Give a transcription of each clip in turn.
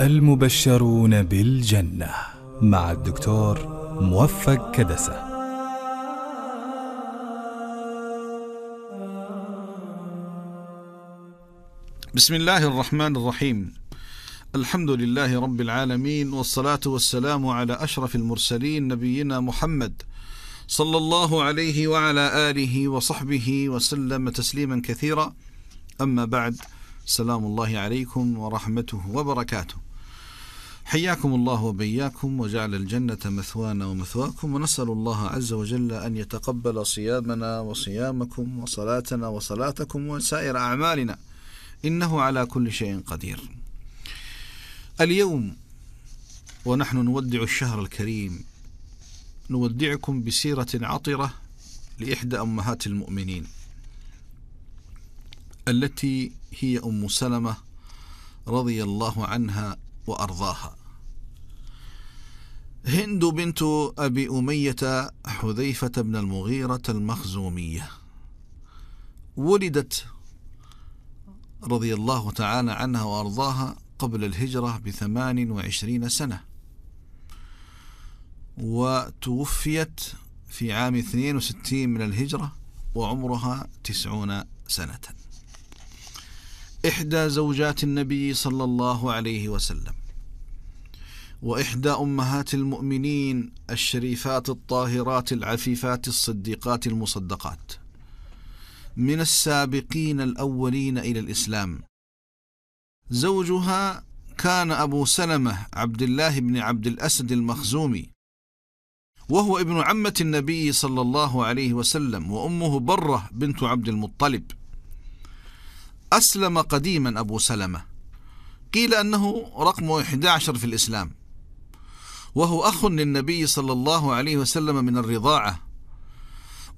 المبشرون بالجنة مع الدكتور موفق كدسة بسم الله الرحمن الرحيم الحمد لله رب العالمين والصلاة والسلام على أشرف المرسلين نبينا محمد صلى الله عليه وعلى آله وصحبه وسلم تسليما كثيرا أما بعد سلام الله عليكم ورحمته وبركاته حياكم الله وبياكم وجعل الجنة مثوانا ومثواكم ونسأل الله عز وجل أن يتقبل صيامنا وصيامكم وصلاتنا وصلاتكم وسائر أعمالنا إنه على كل شيء قدير اليوم ونحن نودع الشهر الكريم نودعكم بسيرة عطرة لإحدى أمهات المؤمنين التي هي أم سلمة رضي الله عنها وأرضاها هند بنت أبي أمية حذيفة بن المغيرة المخزومية ولدت رضي الله تعالى عنها وأرضاها قبل الهجرة بثمان وعشرين سنة وتوفيت في عام 62 من الهجرة وعمرها تسعون سنة إحدى زوجات النبي صلى الله عليه وسلم وإحدى أمهات المؤمنين الشريفات الطاهرات العفيفات الصديقات المصدقات من السابقين الأولين إلى الإسلام زوجها كان أبو سلمة عبد الله بن عبد الأسد المخزومي وهو ابن عمة النبي صلى الله عليه وسلم وأمه برة بنت عبد المطلب أسلم قديما أبو سلمة قيل أنه رقم 11 في الإسلام وهو أخ للنبي صلى الله عليه وسلم من الرضاعة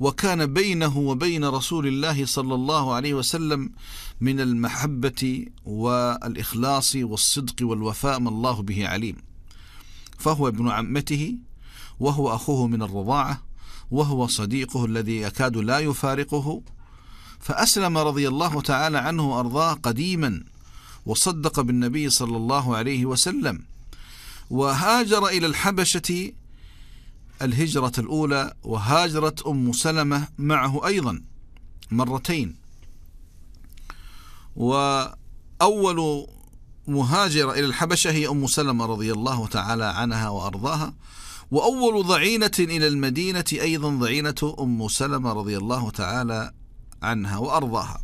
وكان بينه وبين رسول الله صلى الله عليه وسلم من المحبة والإخلاص والصدق والوفاء ما الله به عليم فهو ابن عمته وهو أخوه من الرضاعة وهو صديقه الذي يكاد لا يفارقه فأسلم رضي الله تعالى عنه وأرضاه قديما وصدق بالنبي صلى الله عليه وسلم وهاجر إلى الحبشة الهجرة الأولى وهاجرت أم سلمة معه أيضا مرتين وأول مهاجرة إلى الحبشة هي أم سلمة رضي الله تعالى عنها وأرضاها وأول ضعينة إلى المدينة أيضا ضعينة أم سلمة رضي الله تعالى عنها وأرضاها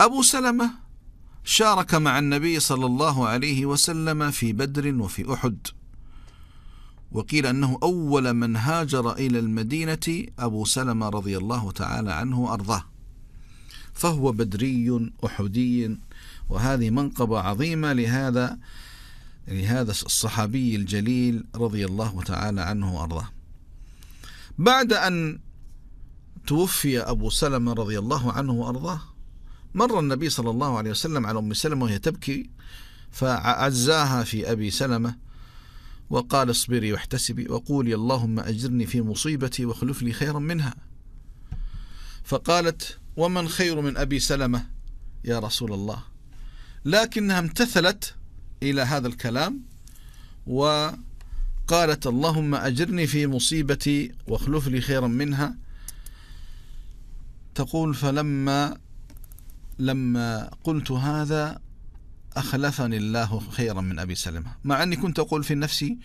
أبو سلمة شارك مع النبي صلى الله عليه وسلم في بدر وفي أحد وقيل أنه أول من هاجر إلى المدينة أبو سلمة رضي الله تعالى عنه وأرضاه فهو بدري أحدي وهذه منقبة عظيمة لهذا لهذا الصحابي الجليل رضي الله تعالى عنه وأرضاه بعد أن توفي أبو سلمة رضي الله عنه وأرضاه مر النبي صلى الله عليه وسلم على أم سلمة وهي تبكي فعزاها في أبي سلمة وقال اصبري واحتسبي وقولي اللهم أجرني في مصيبتي واخلف لي خيرا منها فقالت ومن خير من أبي سلمة يا رسول الله لكنها امتثلت إلى هذا الكلام وقالت اللهم أجرني في مصيبتي واخلف لي خيرا منها تقول فلما لما قلت هذا أخلفني الله خيرا من أبي سلمة مع أني كنت أقول في نفسي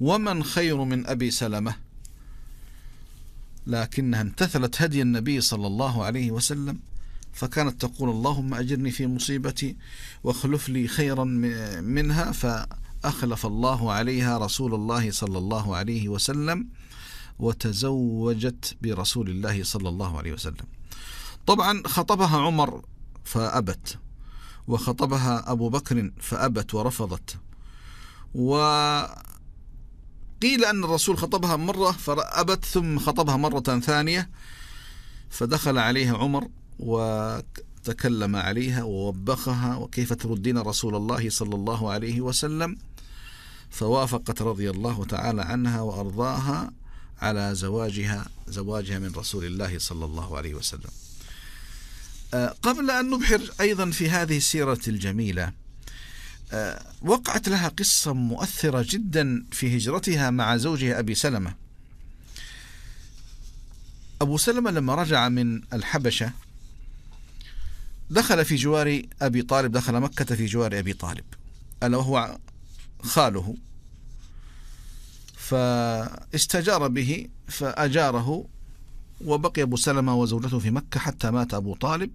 ومن خير من أبي سلمة لكنها امتثلت هدي النبي صلى الله عليه وسلم فكانت تقول اللهم أجرني في مصيبتي واخلف لي خيرا منها فأخلف الله عليها رسول الله صلى الله عليه وسلم وتزوجت برسول الله صلى الله عليه وسلم طبعا خطبها عمر فأبت وخطبها أبو بكر فأبت ورفضت وقيل أن الرسول خطبها مرة فأبت ثم خطبها مرة ثانية فدخل عليها عمر وتكلم عليها ووبخها وكيف تردين رسول الله صلى الله عليه وسلم فوافقت رضي الله تعالى عنها وأرضاها على زواجها زواجها من رسول الله صلى الله عليه وسلم آه، قبل أن نبحر أيضا في هذه السيرة الجميلة آه، وقعت لها قصة مؤثرة جدا في هجرتها مع زوجها أبي سلمة أبو سلمة لما رجع من الحبشة دخل في جوار أبي طالب دخل مكة في جوار أبي طالب ألا وهو خاله فاستجار به فأجاره وبقي أبو سلمة وزوجته في مكة حتى مات أبو طالب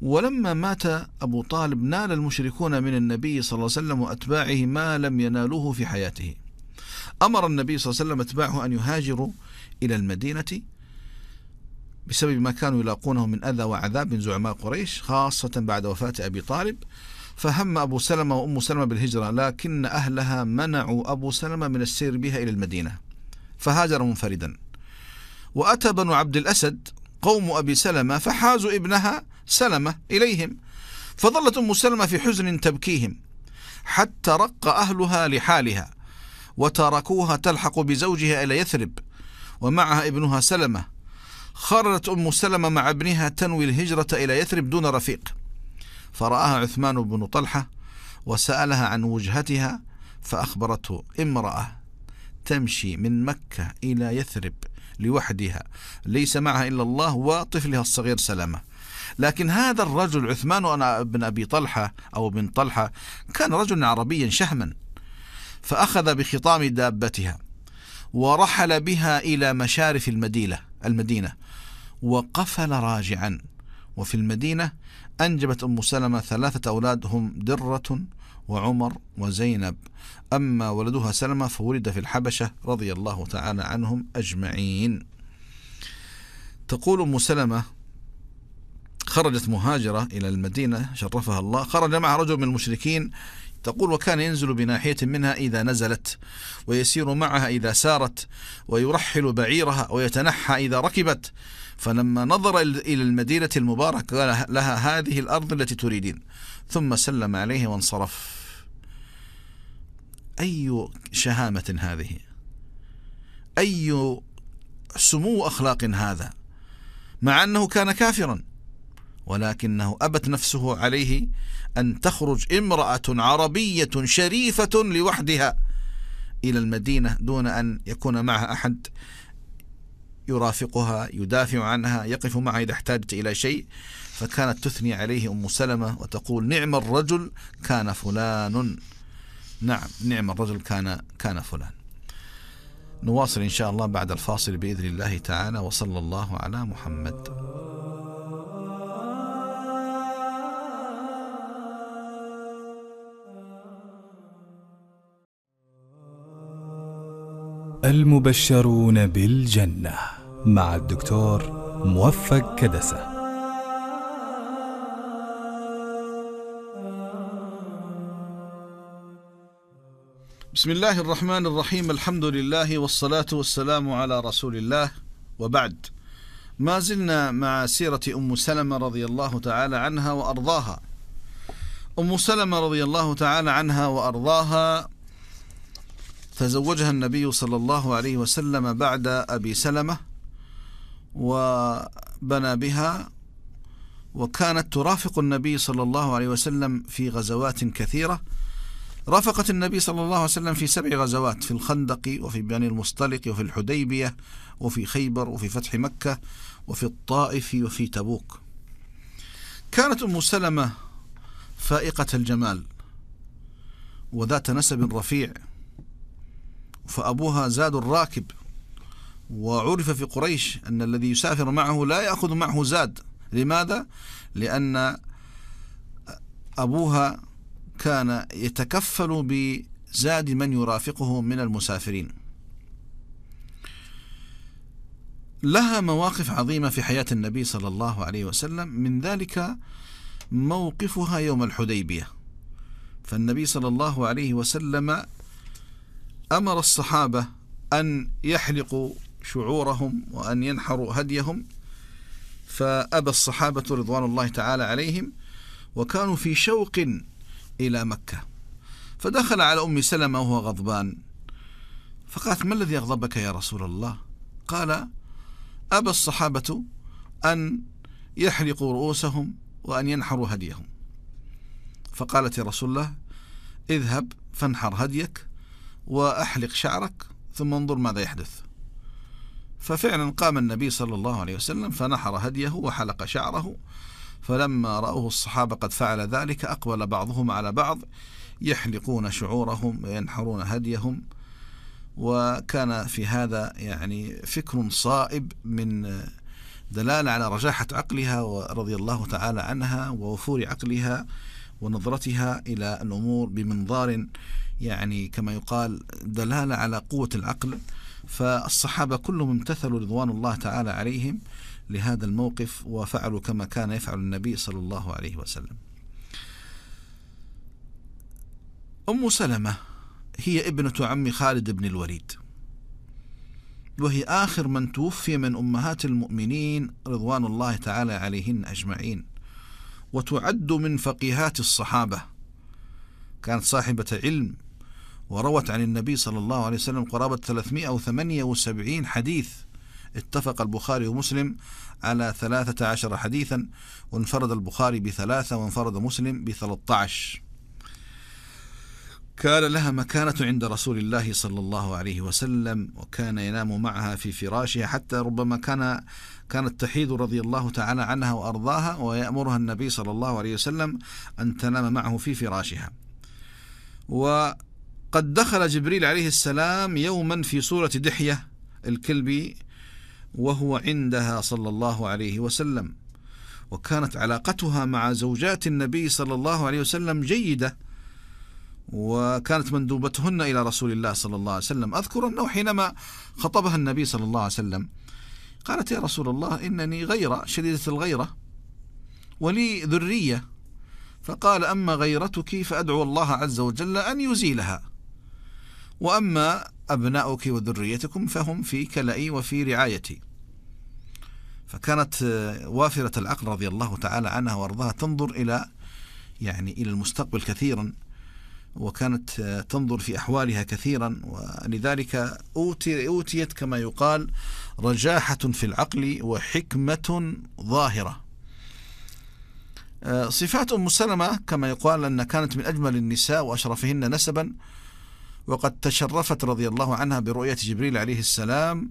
ولما مات أبو طالب نال المشركون من النبي صلى الله عليه وسلم وأتباعه ما لم ينالوه في حياته أمر النبي صلى الله عليه وسلم أتباعه أن يهاجروا إلى المدينة بسبب ما كانوا يلاقونه من أذى وعذاب من زعماء قريش خاصة بعد وفاة أبي طالب فهم أبو سلمة وأم سلمة بالهجرة لكن أهلها منعوا أبو سلمة من السير بها إلى المدينة فهاجر منفردا وأتى بنو عبد الأسد قوم أبي سلمة فحازوا ابنها سلمة إليهم فظلت أم سلمة في حزن تبكيهم حتى رق أهلها لحالها وتركوها تلحق بزوجها إلى يثرب ومعها ابنها سلمة خرجت أم سلمة مع ابنها تنوي الهجرة إلى يثرب دون رفيق فرآها عثمان بن طلحة وسألها عن وجهتها فأخبرته امرأة تمشي من مكة إلى يثرب لوحدها ليس معها إلا الله وطفلها الصغير سلامة لكن هذا الرجل عثمان بن أبي طلحة أو بن طلحة كان رجلا عربيا شهما فأخذ بخطام دابتها ورحل بها إلى مشارف المدينة المدينة وقفل راجعا وفي المدينة أنجبت أم سلمة ثلاثة أولاد هم درة وعمر وزينب أما ولدها سلمة فولد في الحبشة رضي الله تعالى عنهم أجمعين تقول أم سلمة خرجت مهاجرة إلى المدينة شرفها الله خرج مع رجل من المشركين تقول وكان ينزل بناحية منها إذا نزلت ويسير معها إذا سارت ويرحل بعيرها ويتنحى إذا ركبت فلما نظر إلى المدينة المباركة قال لها هذه الأرض التي تريدين ثم سلم عليه وانصرف أي شهامة هذه أي سمو أخلاق هذا مع أنه كان كافرا ولكنه أبت نفسه عليه أن تخرج امرأة عربية شريفة لوحدها إلى المدينة دون أن يكون معها أحد يرافقها يدافع عنها يقف معها إذا احتاجت إلى شيء فكانت تثني عليه أم سلمة وتقول نعم الرجل كان فلان نعم نعم الرجل كان كان فلان نواصل إن شاء الله بعد الفاصل بإذن الله تعالى وصلى الله على محمد المبشرون بالجنة مع الدكتور موفق كدسه بسم الله الرحمن الرحيم الحمد لله والصلاة والسلام على رسول الله وبعد ما زلنا مع سيرة أم سلمة رضي الله تعالى عنها وأرضاها أم سلمة رضي الله تعالى عنها وأرضاها تزوجها النبي صلى الله عليه وسلم بعد أبي سلمة وبنى بها وكانت ترافق النبي صلى الله عليه وسلم في غزوات كثيرة رافقت النبي صلى الله عليه وسلم في سبع غزوات في الخندق وفي بني المصطلق وفي الحديبية وفي خيبر وفي فتح مكة وفي الطائف وفي تبوك كانت أم سلمة فائقة الجمال وذات نسب رفيع فأبوها زاد الراكب وعرف في قريش أن الذي يسافر معه لا يأخذ معه زاد لماذا؟ لأن أبوها كان يتكفل بزاد من يرافقه من المسافرين لها مواقف عظيمة في حياة النبي صلى الله عليه وسلم من ذلك موقفها يوم الحديبية فالنبي صلى الله عليه وسلم أمر الصحابة أن يحلقوا شعورهم وأن ينحروا هديهم فأبى الصحابة رضوان الله تعالى عليهم وكانوا في شوق إلى مكة فدخل على أم سلمة وهو غضبان فقالت ما الذي أغضبك يا رسول الله قال أبى الصحابة أن يحلقوا رؤوسهم وأن ينحروا هديهم فقالت يا رسول الله اذهب فانحر هديك وأحلق شعرك ثم انظر ماذا يحدث ففعلا قام النبي صلى الله عليه وسلم فنحر هديه وحلق شعره فلما رأوه الصحابة قد فعل ذلك أقبل بعضهم على بعض يحلقون شعورهم وينحرون هديهم وكان في هذا يعني فكر صائب من دلالة على رجاحة عقلها ورضي الله تعالى عنها ووفور عقلها ونظرتها إلى الأمور بمنظار يعني كما يقال دلالة على قوة العقل فالصحابة كلهم امتثلوا رضوان الله تعالى عليهم لهذا الموقف وفعلوا كما كان يفعل النبي صلى الله عليه وسلم أم سلمة هي ابنة عم خالد بن الوليد وهي آخر من توفي من أمهات المؤمنين رضوان الله تعالى عليهن أجمعين وتعد من فقيهات الصحابة كانت صاحبة علم وروت عن النبي صلى الله عليه وسلم قرابة 378 حديث اتفق البخاري ومسلم على 13 حديثا وانفرد البخاري بثلاثة وانفرد مسلم بثلاثة عشر كان لها مكانة عند رسول الله صلى الله عليه وسلم وكان ينام معها في فراشها حتى ربما كان كانت تحيد رضي الله تعالى عنها وأرضاها ويأمرها النبي صلى الله عليه وسلم أن تنام معه في فراشها وقد دخل جبريل عليه السلام يوما في صورة دحية الكلبي وهو عندها صلى الله عليه وسلم وكانت علاقتها مع زوجات النبي صلى الله عليه وسلم جيدة وكانت مندوبتهن إلى رسول الله صلى الله عليه وسلم أذكر أنه حينما خطبها النبي صلى الله عليه وسلم قالت يا رسول الله إنني غيرة شديدة الغيرة ولي ذرية فقال أما غيرتك فأدعو الله عز وجل أن يزيلها وأما أبناؤك وذريتكم فهم في كلئي وفي رعايتي فكانت آه، وافرة العقل رضي الله تعالى عنها وارضاها تنظر إلى يعني إلى المستقبل كثيرا وكانت آه، تنظر في أحوالها كثيرا ولذلك أوتي أوتيت كما يقال رجاحة في العقل وحكمة ظاهرة آه، صفات أم سلمة كما يقال أن كانت من أجمل النساء وأشرفهن نسبا وقد تشرفت رضي الله عنها برؤية جبريل عليه السلام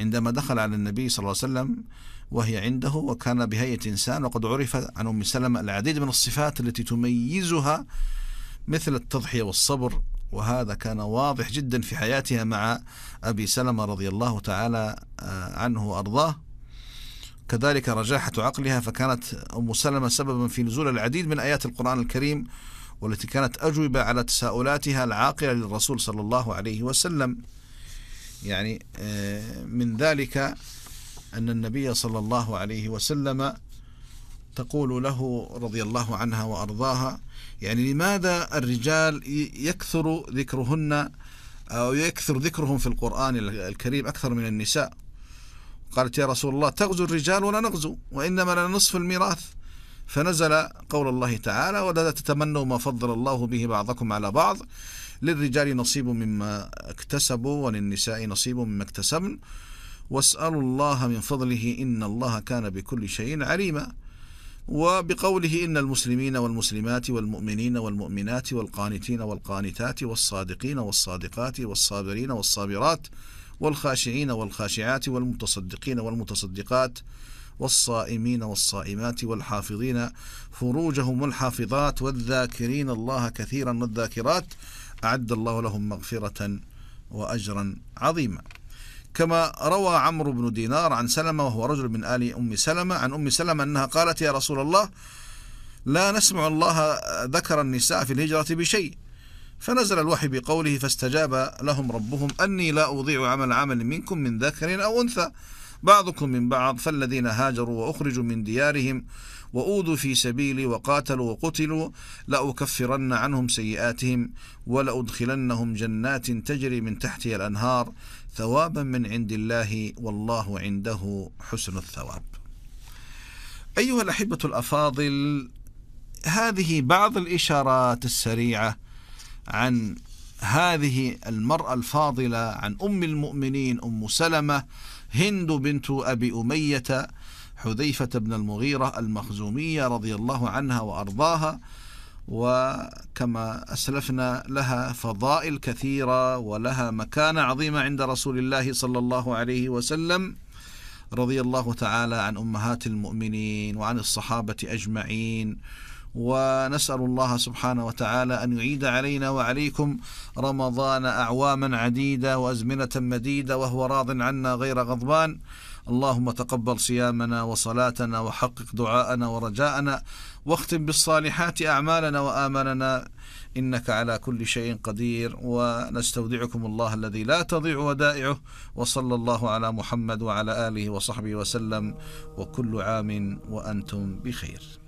عندما دخل على النبي صلى الله عليه وسلم وهي عنده وكان بهيئة إنسان وقد عرف عن أم سلمة العديد من الصفات التي تميزها مثل التضحية والصبر وهذا كان واضح جدا في حياتها مع أبي سلمة رضي الله تعالى آه، عنه وأرضاه كذلك رجاحة عقلها فكانت أم سلمة سببا في نزول العديد من آيات القرآن الكريم والتي كانت أجوبة على تساؤلاتها العاقلة للرسول صلى الله عليه وسلم يعني آه، من ذلك أن النبي صلى الله عليه وسلم تقول له رضي الله عنها وأرضاها يعني لماذا الرجال يكثر ذكرهن أو يكثر ذكرهم في القرآن الكريم أكثر من النساء قالت يا رسول الله تغزو الرجال ولا نغزو وإنما لنا نصف الميراث فنزل قول الله تعالى ولا تتمنوا ما فضل الله به بعضكم على بعض للرجال نصيب مما اكتسبوا وللنساء نصيب مما اكتسبن واسألوا الله من فضله إن الله كان بكل شيء عليما وبقوله إن المسلمين والمسلمات والمؤمنين والمؤمنات والقانتين والقانتات والصادقين والصادقات والصابرين والصابرات والخاشعين والخاشعات والمتصدقين والمتصدقات والصائمين والصائمات والحافظين فروجهم والحافظات والذاكرين الله كثيرا والذاكرات أعد الله لهم مغفرة وأجرا عظيما كما روى عمرو بن دينار عن سلمة وهو رجل من آل أم سلمة عن أم سلمة أنها قالت يا رسول الله لا نسمع الله ذكر النساء في الهجرة بشيء فنزل الوحي بقوله فاستجاب لهم ربهم أني لا أضيع عمل عمل منكم من ذكر أو أنثى بعضكم من بعض فالذين هاجروا وأخرجوا من ديارهم وأوذوا في سبيلي وقاتلوا وقتلوا لأكفرن عنهم سيئاتهم ولأدخلنهم جنات تجري من تحتها الأنهار ثوابا من عند الله والله عنده حسن الثواب أيها الأحبة الأفاضل هذه بعض الإشارات السريعة عن هذه المرأة الفاضلة عن أم المؤمنين أم سلمة هند بنت أبي أمية حذيفة بن المغيرة المخزومية رضي الله عنها وأرضاها وكما أسلفنا لها فضائل كثيرة ولها مكانة عظيمة عند رسول الله صلى الله عليه وسلم رضي الله تعالى عن أمهات المؤمنين وعن الصحابة أجمعين ونسأل الله سبحانه وتعالى أن يعيد علينا وعليكم رمضان أعواما عديدة وأزمنة مديدة وهو راض عنا غير غضبان اللهم تقبل صيامنا وصلاتنا وحقق دعاءنا ورجاءنا واختم بالصالحات أعمالنا وآمالنا إنك على كل شيء قدير ونستودعكم الله الذي لا تضيع ودائعه وصلى الله على محمد وعلى آله وصحبه وسلم وكل عام وأنتم بخير